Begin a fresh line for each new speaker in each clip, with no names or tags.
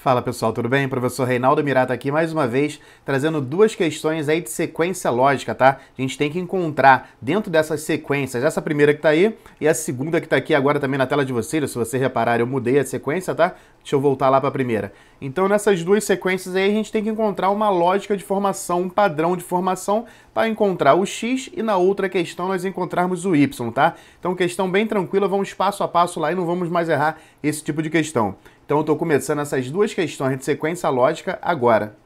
Fala pessoal, tudo bem? Professor Reinaldo Mirata aqui mais uma vez, trazendo duas questões aí de sequência lógica, tá? A gente tem que encontrar dentro dessas sequências, essa primeira que tá aí e a segunda que tá aqui agora também na tela de vocês, se você reparar, eu mudei a sequência, tá? Deixa eu voltar lá para a primeira. Então, nessas duas sequências aí, a gente tem que encontrar uma lógica de formação, um padrão de formação para encontrar o x e na outra questão nós encontrarmos o y, tá? Então, questão bem tranquila, vamos passo a passo lá e não vamos mais errar esse tipo de questão. Então eu estou começando essas duas questões de sequência lógica agora.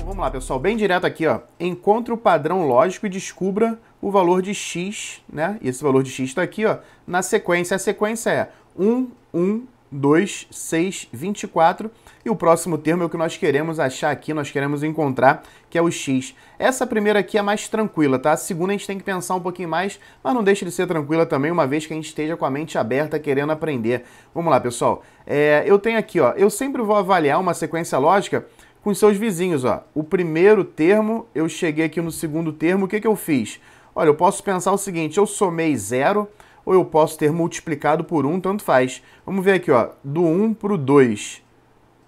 vamos lá, pessoal, bem direto aqui, ó. Encontre o padrão lógico e descubra o valor de x, né? E esse valor de x está aqui, ó, na sequência. A sequência é 1, 1, 2, 6, 24. E o próximo termo é o que nós queremos achar aqui, nós queremos encontrar, que é o x. Essa primeira aqui é mais tranquila, tá? A segunda a gente tem que pensar um pouquinho mais, mas não deixa de ser tranquila também, uma vez que a gente esteja com a mente aberta querendo aprender. Vamos lá, pessoal. É, eu tenho aqui, ó, eu sempre vou avaliar uma sequência lógica com seus vizinhos, ó. O primeiro termo, eu cheguei aqui no segundo termo, o que, que eu fiz? Olha, eu posso pensar o seguinte, eu somei zero ou eu posso ter multiplicado por 1, tanto faz. Vamos ver aqui, ó, do 1 para o 2.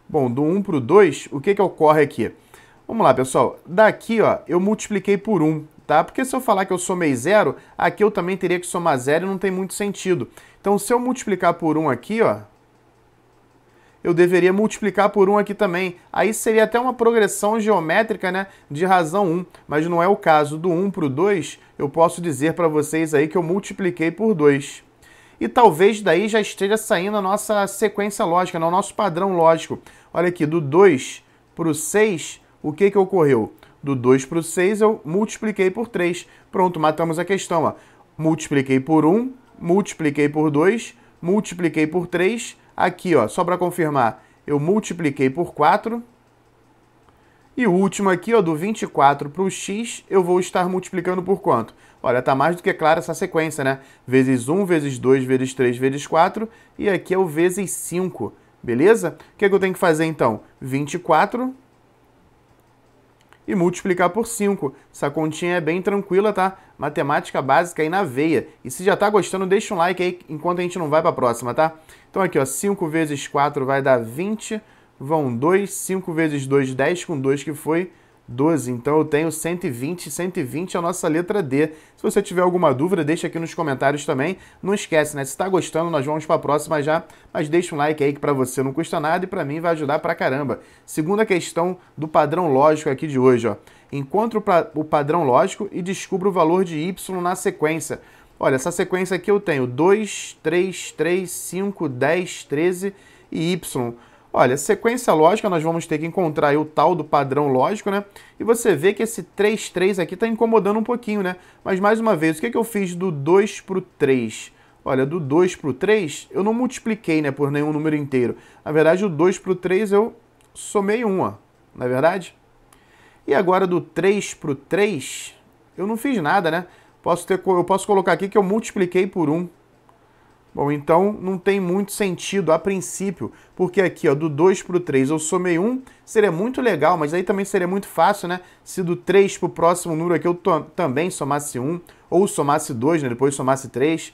Bom, do 1 para o 2, o que, que ocorre aqui? Vamos lá, pessoal. Daqui, ó, eu multipliquei por 1, tá? Porque se eu falar que eu somei zero, aqui eu também teria que somar zero e não tem muito sentido. Então, se eu multiplicar por 1 aqui, ó, eu deveria multiplicar por 1 aqui também. Aí seria até uma progressão geométrica né, de razão 1, mas não é o caso. Do 1 para o 2, eu posso dizer para vocês aí que eu multipliquei por 2. E talvez daí já esteja saindo a nossa sequência lógica, né, o nosso padrão lógico. Olha aqui, do 2 para o 6, o que, que ocorreu? Do 2 para o 6, eu multipliquei por 3. Pronto, matamos a questão. Ó. Multipliquei por 1, multipliquei por 2, multipliquei por 3, Aqui, ó, só para confirmar, eu multipliquei por 4. E o último aqui, ó, do 24 para o x, eu vou estar multiplicando por quanto? Olha, está mais do que clara essa sequência, né? Vezes 1, vezes 2, vezes 3, vezes 4. E aqui é o vezes 5, beleza? O que, é que eu tenho que fazer, então? 24 e multiplicar por 5. Essa continha é bem tranquila, tá? Matemática básica aí na veia. E se já tá gostando, deixa um like aí enquanto a gente não vai pra próxima, tá? Então aqui, ó, 5 vezes 4 vai dar 20, vão 2, 5 vezes 2, 10, com 2 que foi, 12. Então eu tenho 120, 120 é a nossa letra D. Se você tiver alguma dúvida, deixa aqui nos comentários também. Não esquece, né? Se está gostando, nós vamos para a próxima já, mas deixa um like aí que para você não custa nada e para mim vai ajudar pra caramba. Segunda questão do padrão lógico aqui de hoje, ó. Encontre o padrão lógico e descubra o valor de y na sequência. Olha, essa sequência aqui eu tenho 2, 3, 3, 5, 10, 13 e y. Olha, sequência lógica, nós vamos ter que encontrar o tal do padrão lógico, né? E você vê que esse 3, 3 aqui está incomodando um pouquinho, né? Mas, mais uma vez, o que, é que eu fiz do 2 para o 3? Olha, do 2 para o 3, eu não multipliquei né, por nenhum número inteiro. Na verdade, o 2 para o 3, eu somei 1, ó. Não é verdade? E agora, do 3 para o 3, eu não fiz nada, né? Posso ter, eu posso colocar aqui que eu multipliquei por 1. Bom, então não tem muito sentido a princípio, porque aqui ó, do 2 para o 3 eu somei 1, seria muito legal, mas aí também seria muito fácil, né? Se do 3 para o próximo número aqui eu também somasse 1, ou somasse 2, né? depois somasse 3.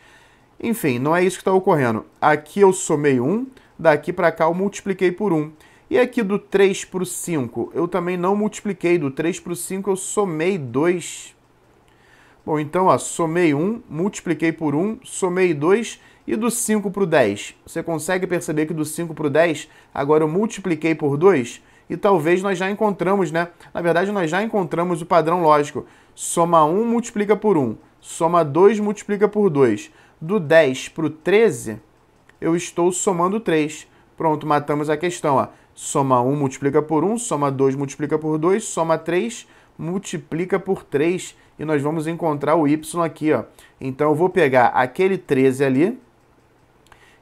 Enfim, não é isso que está ocorrendo. Aqui eu somei 1, daqui para cá eu multipliquei por 1. E aqui do 3 para o 5 eu também não multipliquei, do 3 para o 5 eu somei 2. Bom, então ó, somei 1, multipliquei por 1, somei 2 e do 5 para o 10? Você consegue perceber que do 5 para o 10, agora eu multipliquei por 2? E talvez nós já encontramos, né? Na verdade, nós já encontramos o padrão lógico. Soma 1 multiplica por 1. Soma 2 multiplica por 2. Do 10 para o 13, eu estou somando 3. Pronto, matamos a questão. Ó. Soma 1 multiplica por 1, soma 2 multiplica por 2, soma 3 multiplica por 3. E nós vamos encontrar o y aqui. Ó. Então, eu vou pegar aquele 13 ali,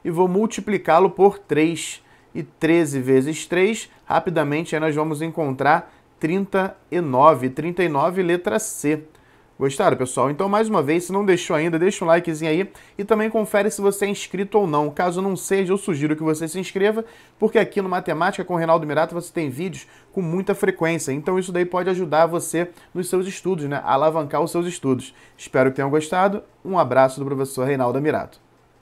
e vou multiplicá-lo por 3. E 13 vezes 3, rapidamente nós vamos encontrar 39. 39, letra C. Gostaram, pessoal? Então, mais uma vez, se não deixou ainda, deixa um likezinho aí e também confere se você é inscrito ou não. Caso não seja, eu sugiro que você se inscreva, porque aqui no Matemática com Reinaldo Mirato você tem vídeos com muita frequência. Então, isso daí pode ajudar você nos seus estudos, né? A alavancar os seus estudos. Espero que tenham gostado. Um abraço do professor Reinaldo Mirato.